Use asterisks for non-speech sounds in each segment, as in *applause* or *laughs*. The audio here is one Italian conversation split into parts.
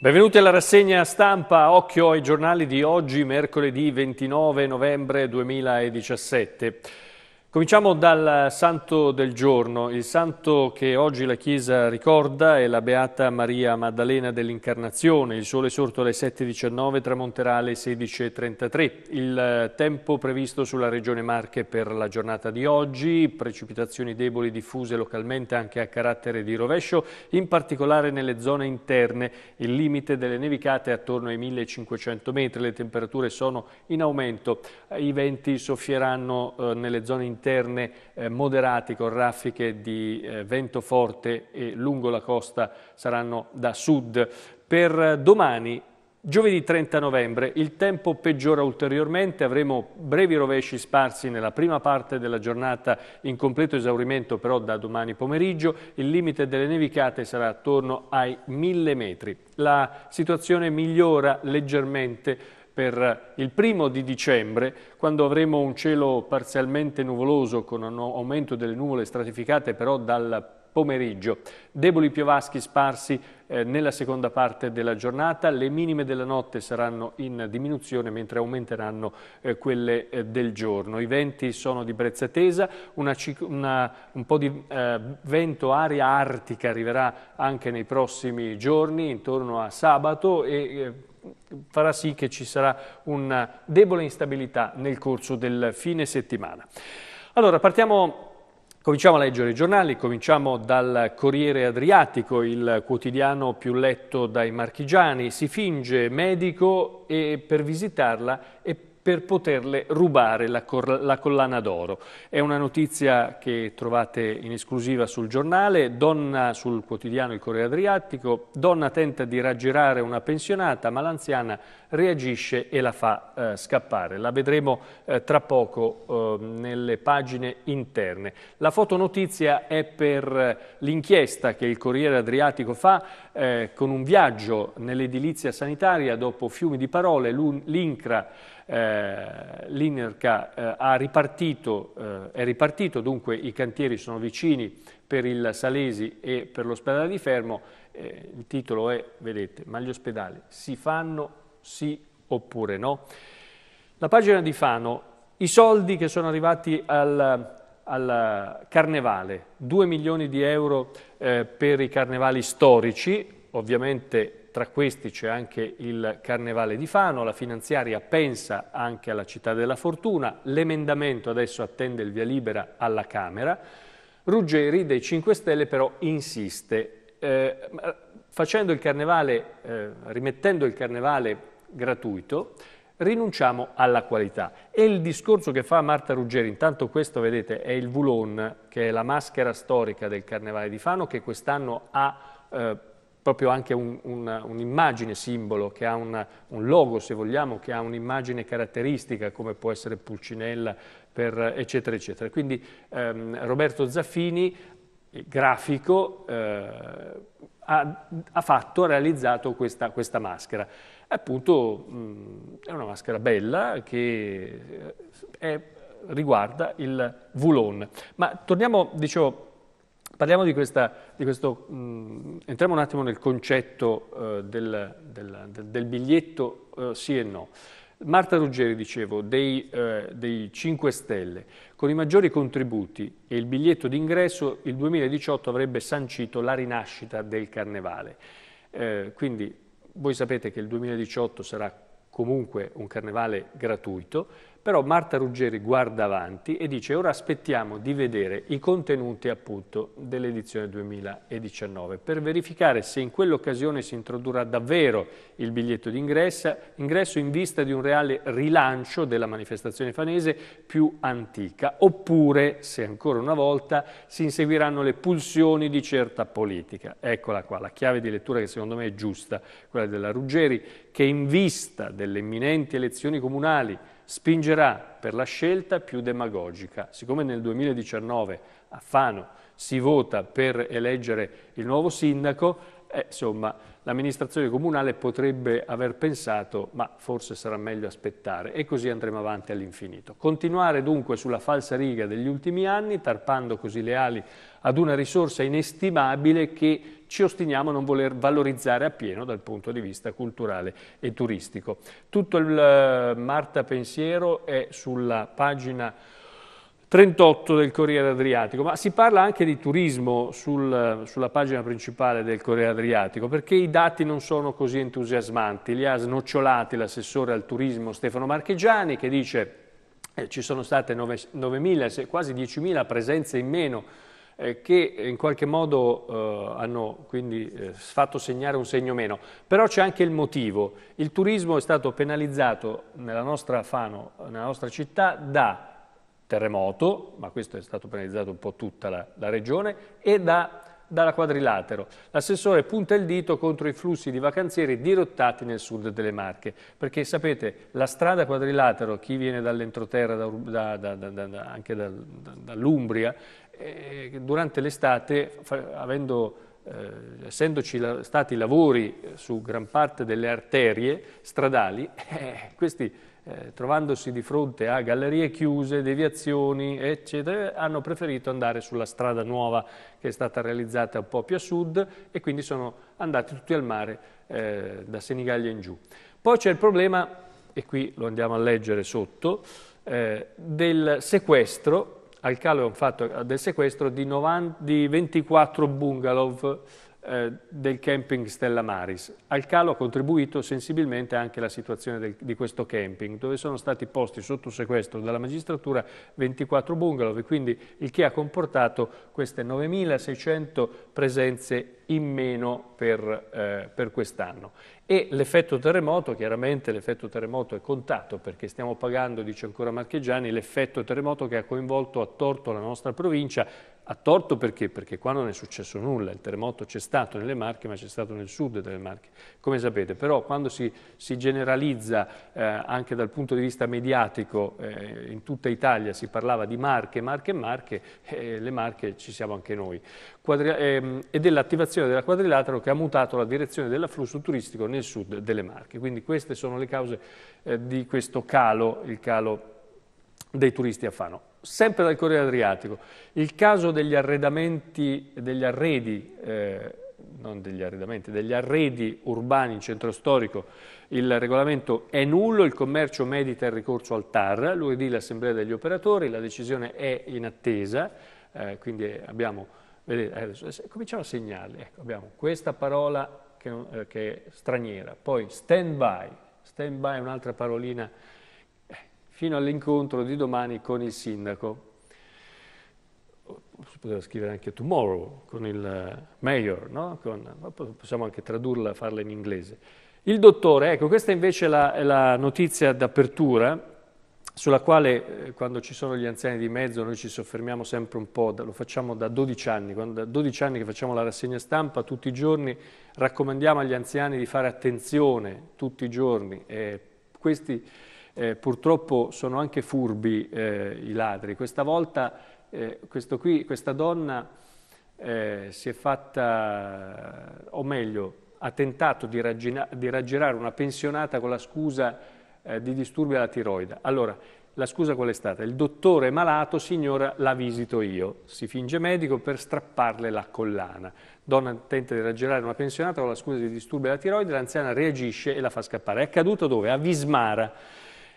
Benvenuti alla rassegna stampa, occhio ai giornali di oggi, mercoledì 29 novembre 2017. Cominciamo dal santo del giorno, il santo che oggi la Chiesa ricorda è la Beata Maria Maddalena dell'Incarnazione, il sole sorto alle 7.19 tramonterà alle 16.33, il eh, tempo previsto sulla regione Marche per la giornata di oggi, precipitazioni deboli diffuse localmente anche a carattere di rovescio, in particolare nelle zone interne, il limite delle nevicate è attorno ai 1.500 metri, le temperature sono in aumento, i venti soffieranno eh, nelle zone interne interne eh, moderati con raffiche di eh, vento forte e lungo la costa saranno da sud. Per domani Giovedì 30 novembre il tempo peggiora ulteriormente, avremo brevi rovesci sparsi nella prima parte della giornata in completo esaurimento però da domani pomeriggio, il limite delle nevicate sarà attorno ai 1000 metri. La situazione migliora leggermente per eh, il primo di dicembre, quando avremo un cielo parzialmente nuvoloso con un aumento delle nuvole stratificate però dal pomeriggio. Deboli piovaschi sparsi eh, nella seconda parte della giornata, le minime della notte saranno in diminuzione mentre aumenteranno eh, quelle eh, del giorno. I venti sono di brezza tesa, una, una, un po' di eh, vento aria artica arriverà anche nei prossimi giorni, intorno a sabato e eh, farà sì che ci sarà una debole instabilità nel corso del fine settimana. Allora, partiamo Cominciamo a leggere i giornali, cominciamo dal Corriere Adriatico, il quotidiano più letto dai marchigiani. Si finge medico e per visitarla e per poterle rubare la, la collana d'oro. È una notizia che trovate in esclusiva sul giornale, donna sul quotidiano Il Corriere Adriatico, donna tenta di raggirare una pensionata ma l'anziana reagisce e la fa eh, scappare. La vedremo eh, tra poco eh, nelle pagine interne. La fotonotizia è per eh, l'inchiesta che il Corriere Adriatico fa eh, con un viaggio nell'edilizia sanitaria dopo fiumi di parole, l'INCRA eh, l'INERCA eh, ha ripartito, eh, è ripartito, dunque i cantieri sono vicini per il Salesi e per l'ospedale di Fermo, eh, il titolo è, vedete, ma gli ospedali si fanno sì oppure no? La pagina di Fano, i soldi che sono arrivati al, al carnevale, 2 milioni di euro eh, per i carnevali storici, ovviamente tra questi c'è anche il Carnevale di Fano, la finanziaria pensa anche alla Città della Fortuna, l'emendamento adesso attende il via libera alla Camera. Ruggeri dei 5 Stelle però insiste, eh, facendo il carnevale, eh, rimettendo il carnevale gratuito, rinunciamo alla qualità. E il discorso che fa Marta Ruggeri, intanto questo vedete è il Vulon, che è la maschera storica del Carnevale di Fano, che quest'anno ha eh, proprio anche un'immagine un, un simbolo, che ha una, un logo se vogliamo, che ha un'immagine caratteristica come può essere Pulcinella, per, eccetera eccetera. Quindi ehm, Roberto Zaffini, grafico, eh, ha, ha, fatto, ha realizzato questa, questa maschera. Appunto mh, mm, è una maschera bella che eh, è, riguarda il Vulon. Ma torniamo, dicevo, Parliamo di, questa, di questo, mh, mm, entriamo un attimo nel concetto eh, del, del, del, biglietto eh, sì e no. Marta Ruggeri, dicevo, dei, eh, dei, 5 Stelle, con i maggiori contributi e il biglietto d'ingresso il 2018 avrebbe sancito la rinascita del carnevale. Eh, quindi voi sapete che il 2018 sarà comunque un carnevale gratuito, però Marta Ruggeri guarda avanti e dice ora aspettiamo di vedere i contenuti appunto dell'edizione 2019 per verificare se in quell'occasione si introdurrà davvero il biglietto d'ingresso in vista di un reale rilancio della manifestazione fanese più antica oppure se ancora una volta si inseguiranno le pulsioni di certa politica. Eccola qua, la chiave di lettura che secondo me è giusta, quella della Ruggeri che in vista delle imminenti elezioni comunali spingerà per la scelta più demagogica. Siccome nel 2019 a Fano si vota per eleggere il nuovo sindaco, eh, insomma, l'amministrazione comunale potrebbe aver pensato ma forse sarà meglio aspettare e così andremo avanti all'infinito. Continuare dunque sulla falsa riga degli ultimi anni, tarpando così le ali ad una risorsa inestimabile che ci ostiniamo a non voler valorizzare appieno dal punto di vista culturale e turistico. Tutto il eh, Marta Pensiero è sulla pagina 38 del Corriere Adriatico, ma si parla anche di turismo sul, eh, sulla pagina principale del Corriere Adriatico perché i dati non sono così entusiasmanti, li ha snocciolati l'assessore al turismo Stefano Marchegiani che dice eh, ci sono state 9, 9.000, quasi 10.000 presenze in meno eh, che in qualche modo eh, hanno quindi eh, fatto segnare un segno meno. Però c'è anche il motivo. Il turismo è stato penalizzato nella nostra Fano, nella nostra città, da terremoto, ma questo è stato penalizzato un po' tutta la, la regione, e da dalla quadrilatero. L'assessore punta il dito contro i flussi di vacanzieri dirottati nel sud delle Marche, perché sapete la strada quadrilatero, chi viene dall'entroterra, da, da, da, anche dall'Umbria, eh, durante l'estate, avendo, eh, essendoci la, stati lavori eh, su gran parte delle arterie stradali, *laughs* eh, questi trovandosi di fronte a gallerie chiuse, deviazioni, eccetera, hanno preferito andare sulla strada nuova che è stata realizzata un po' più a sud e quindi sono andati tutti al mare eh, da Senigallia in giù. Poi c'è il problema, e qui lo andiamo a leggere sotto, eh, del sequestro al Calo è un fatto del sequestro di, 90, di 24 bungalow eh, del camping Stella Maris. Al calo ha contribuito sensibilmente anche la situazione del, di questo camping, dove sono stati posti sotto sequestro dalla magistratura 24 bungalow, quindi il che ha comportato queste 9.600 presenze in meno per, eh, per quest'anno. E l'effetto terremoto, chiaramente l'effetto terremoto è contato perché stiamo pagando, dice ancora Marchegiani, l'effetto terremoto che ha coinvolto a torto la nostra provincia, a torto perché? Perché qua non è successo nulla, il terremoto c'è stato nelle Marche ma c'è stato nel sud delle Marche, come sapete, però quando si, si generalizza eh, anche dal punto di vista mediatico eh, in tutta Italia si parlava di Marche, Marche, Marche, eh, le Marche ci siamo anche noi, Quadri ehm, e dell'attivazione formazione della quadrilatero che ha mutato la direzione dell'afflusso turistico nel sud delle Marche. Quindi queste sono le cause eh, di questo calo, il calo dei turisti a Fano. Sempre dal Corriere Adriatico, il caso degli arredamenti, degli arredi, eh, non degli arredamenti, degli arredi urbani in centro storico, il regolamento è nullo, il commercio medita il ricorso al TAR, lunedì l'assemblea degli operatori, la decisione è in attesa, eh, quindi abbiamo Vedete, eh, adesso, eh, cominciamo a segnarli. Ecco, abbiamo questa parola che, eh, che, è straniera, poi stand by, stand by è un'altra parolina, fino all'incontro di domani con il sindaco. Si poteva scrivere anche tomorrow con il mayor, no? con, possiamo anche tradurla, farla in inglese. Il dottore, ecco, questa invece è la, è la notizia d'apertura, sulla quale eh, quando ci sono gli anziani di mezzo noi ci soffermiamo sempre un po', lo facciamo da 12 anni, da 12 anni che facciamo la rassegna stampa tutti i giorni raccomandiamo agli anziani di fare attenzione tutti i giorni, eh, questi eh, purtroppo sono anche furbi eh, i ladri, questa volta eh, qui, questa donna eh, si è fatta, o meglio, ha tentato di, raggirare una pensionata con la scusa di eh, di disturbi alla tiroide. Allora, la scusa qual è stata? Il dottore è malato, signora, la visito io. Si finge medico per strapparle la collana. Donna tenta di raggirare una pensionata con la scusa di disturbi alla tiroide, l'anziana reagisce e la fa scappare. È accaduto dove? A Vismara,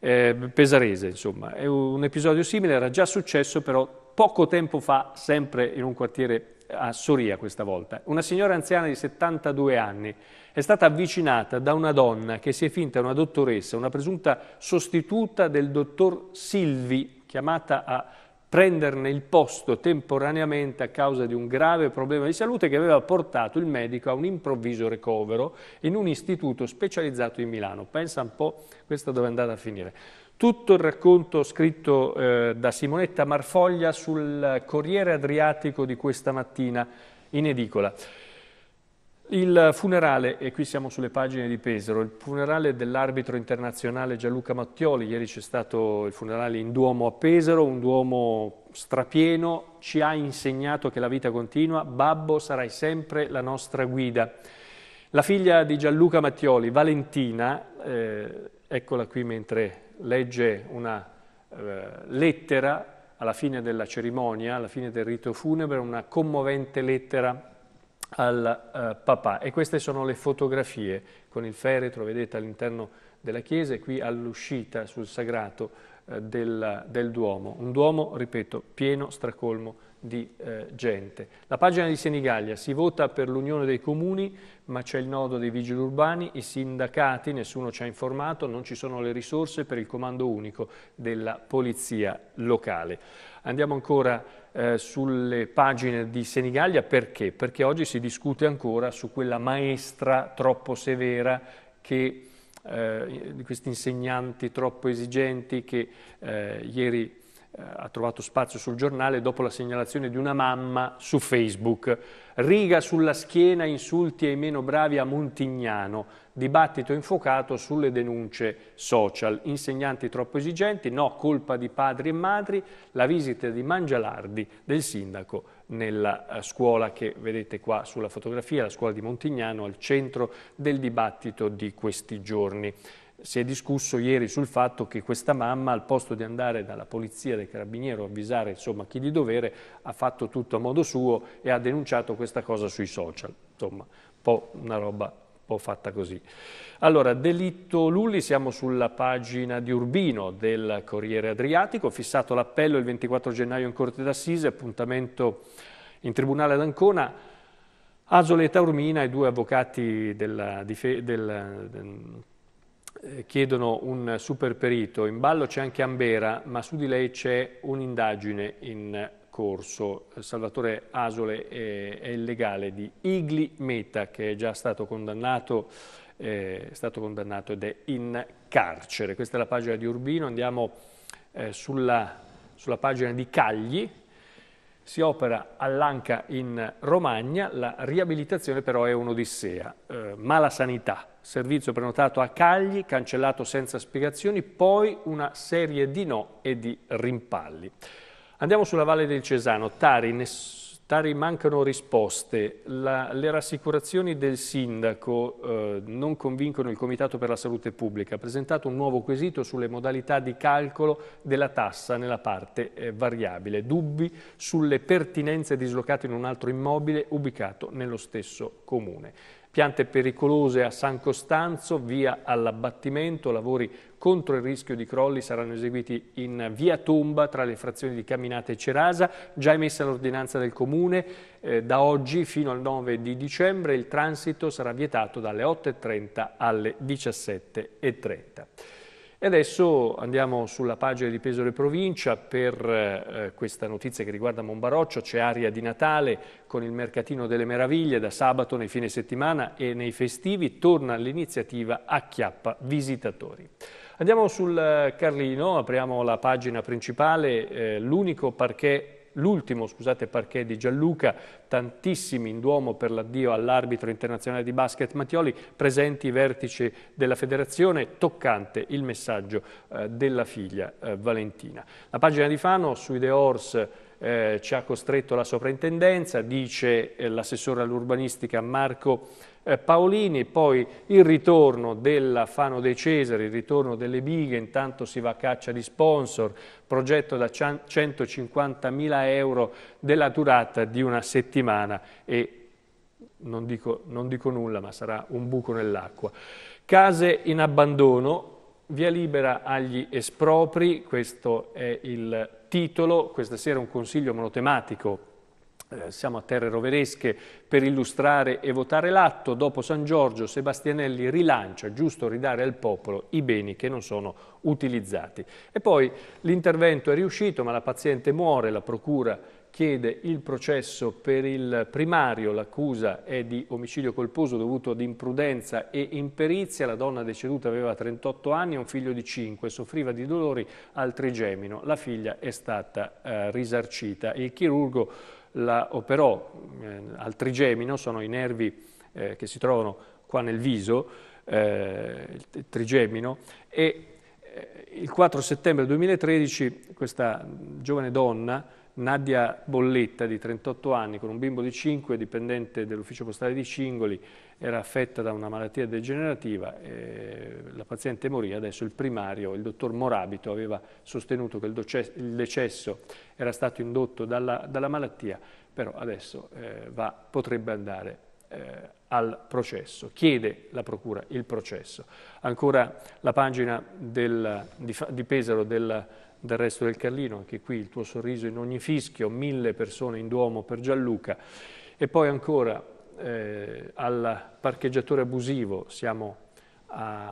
eh, Pesarese, insomma. È un episodio simile, era già successo però poco tempo fa, sempre in un quartiere a Soria questa volta. Una signora anziana di 72 anni è stata avvicinata da una donna che si è finta una dottoressa, una presunta sostituta del dottor Silvi, chiamata a prenderne il posto temporaneamente a causa di un grave problema di salute che aveva portato il medico a un improvviso ricovero in un istituto specializzato in Milano. Pensa un po' questa dove è andata a finire. Tutto il racconto scritto eh, da Simonetta Marfoglia sul Corriere Adriatico di questa mattina in edicola. Il funerale, e qui siamo sulle pagine di Pesaro, il funerale dell'arbitro internazionale Gianluca Mattioli, ieri c'è stato il funerale in Duomo a Pesaro, un Duomo strapieno, ci ha insegnato che la vita continua, Babbo sarai sempre la nostra guida. La figlia di Gianluca Mattioli, Valentina, eh, eccola qui mentre legge una eh, lettera alla fine della cerimonia, alla fine del rito funebre, una commovente lettera al uh, papà. E queste sono le fotografie con il feretro, vedete, all'interno della chiesa e qui all'uscita sul sagrato uh, eh, del, del Duomo. Un Duomo, ripeto, pieno, stracolmo di eh, gente. La pagina di Senigallia, si vota per l'unione dei comuni, ma c'è il nodo dei vigili urbani, i sindacati, nessuno ci ha informato, non ci sono le risorse per il comando unico della polizia locale. Andiamo ancora eh, sulle pagine di Senigallia, perché? Perché oggi si discute ancora su quella maestra troppo severa che, eh, di questi insegnanti troppo esigenti che eh, ieri eh, ha trovato spazio sul giornale dopo la segnalazione di una mamma su Facebook. Riga sulla schiena, insulti ai meno bravi a Montignano. Dibattito infocato sulle denunce social. Insegnanti troppo esigenti, no colpa di padri e madri, la visita di Mangialardi, del sindaco, nella eh, scuola che vedete qua sulla fotografia, la scuola di Montignano, al centro del dibattito di questi giorni si è discusso ieri sul fatto che questa mamma, al posto di andare dalla polizia del carabiniero a avvisare insomma, chi di dovere, ha fatto tutto a modo suo e ha denunciato questa cosa sui social. Insomma, un po' una roba un po' fatta così. Allora, delitto Lulli, siamo sulla pagina di Urbino del Corriere Adriatico, fissato l'appello il 24 gennaio in Corte d'Assise, appuntamento in Tribunale ad Ancona, Asoleta Taormina e due avvocati della, della, del eh, chiedono un super perito, in ballo c'è anche Ambera, ma su di lei c'è un'indagine in corso. Salvatore Asole eh, è, il legale di Igli Meta, che è già stato condannato, eh, è stato condannato ed è in carcere. Questa è la pagina di Urbino, andiamo sulla, sulla pagina di Cagli, si opera all'Anca in Romagna, la riabilitazione però è un'odissea. Eh, mala sanità, servizio prenotato a Cagli, cancellato senza spiegazioni, poi una serie di no e di rimpalli. Andiamo sulla Valle del Cesano, Tari, nessuno Tari mancano risposte, la, le rassicurazioni del sindaco eh, non convincono il Comitato per la Salute Pubblica, ha presentato un nuovo quesito sulle modalità di calcolo della tassa nella parte eh, variabile, dubbi sulle pertinenze dislocate in un altro immobile ubicato nello stesso comune. Piante pericolose a San Costanzo, via all'abbattimento, lavori contro il rischio di crolli saranno eseguiti in via Tomba tra le frazioni di Camminate e Cerasa, già emessa l'ordinanza del Comune, eh, da oggi fino al 9 di dicembre il transito sarà vietato dalle 8.30 alle 17.30. E adesso andiamo sulla pagina di Pesaro Provincia per eh, questa notizia che riguarda Monbaroccio, c'è aria di Natale con il mercatino delle meraviglie da sabato nei fine settimana e nei festivi torna l'iniziativa Acchiappa Visitatori. Andiamo sul eh, Carlino, apriamo la pagina principale, eh, l'unico parquet l'ultimo scusate, parquet di Gianluca, tantissimi in Duomo per l'addio all'arbitro internazionale di basket Mattioli, presenti i vertici della federazione, toccante il messaggio eh, della figlia eh, Valentina. La pagina di Fano sui The Horse eh, ci ha costretto la soprintendenza, dice eh, l'assessore all'urbanistica Marco eh, Paolini poi il ritorno della Fano dei Cesari, il ritorno delle bighe, intanto si va a caccia di sponsor, progetto da 150.000 euro della durata di una settimana e non dico, non dico nulla ma sarà un buco nell'acqua. Case in abbandono, via libera agli espropri, questo è il titolo, questa sera un consiglio monotematico eh, siamo a terre roveresche per illustrare e votare l'atto. Dopo San Giorgio Sebastianelli rilancia, giusto ridare al popolo i beni che non sono utilizzati. E poi l'intervento è riuscito, ma la paziente muore, la procura chiede il processo per il primario, l'accusa è di omicidio colposo dovuto ad imprudenza e imperizia, la donna deceduta aveva 38 anni e un figlio di 5, soffriva di dolori al trigemino, la figlia è stata eh, risarcita. Il chirurgo la operò eh, al trigemino, sono i nervi eh, che si trovano qua nel viso, eh, il trigemino, e eh, il 4 settembre 2013 questa giovane donna Nadia Bolletta di 38 anni con un bimbo di 5, dipendente dell'ufficio postale di Cingoli, era affetta da una malattia degenerativa, la paziente morì, adesso il primario, il dottor Morabito, aveva sostenuto che il, decesso era stato indotto dalla, dalla malattia, però adesso eh, va, potrebbe andare eh, al processo, chiede la Procura il processo. Ancora la pagina del, di, di Pesaro del del resto del Carlino, anche qui il tuo sorriso in ogni fischio, mille persone in Duomo per Gianluca. E poi ancora eh, al parcheggiatore abusivo, siamo a,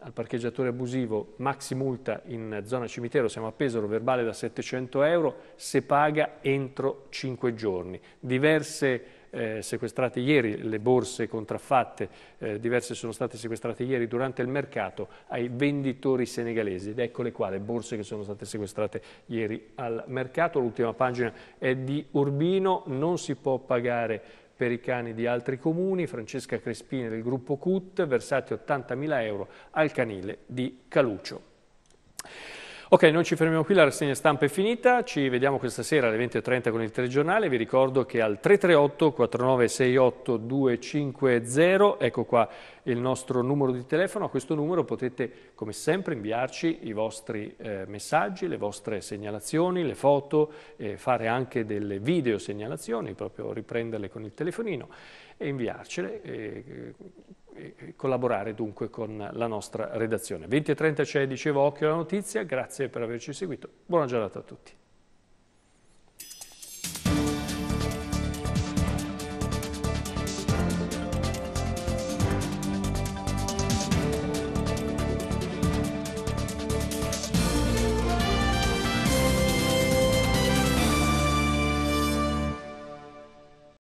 al parcheggiatore abusivo maxi multa in zona cimitero, siamo a Pesaro, verbale da 700 euro, se paga entro 5 giorni. Diverse eh, sequestrate ieri, le borse contraffatte, eh, diverse sono state sequestrate ieri durante il mercato ai venditori senegalesi ed eccole qua le borse che sono state sequestrate ieri al mercato. L'ultima pagina è di Urbino, non si può pagare per i cani di altri comuni, Francesca Crespini del gruppo CUT, versati 80.000 euro al canile di Calucio. Ok, noi ci fermiamo qui, la rassegna stampa è finita, ci vediamo questa sera alle 20.30 con il telegiornale, vi ricordo che al 338 4968 250, ecco qua il nostro numero di telefono, a questo numero potete come sempre inviarci i vostri eh, messaggi, le vostre segnalazioni, le foto, eh, fare anche delle video segnalazioni, proprio riprenderle con il telefonino e inviarcele. Eh, eh, collaborare dunque con la nostra redazione. 20.30 c'è, dicevo occhio alla notizia, grazie per averci seguito, buona giornata a tutti.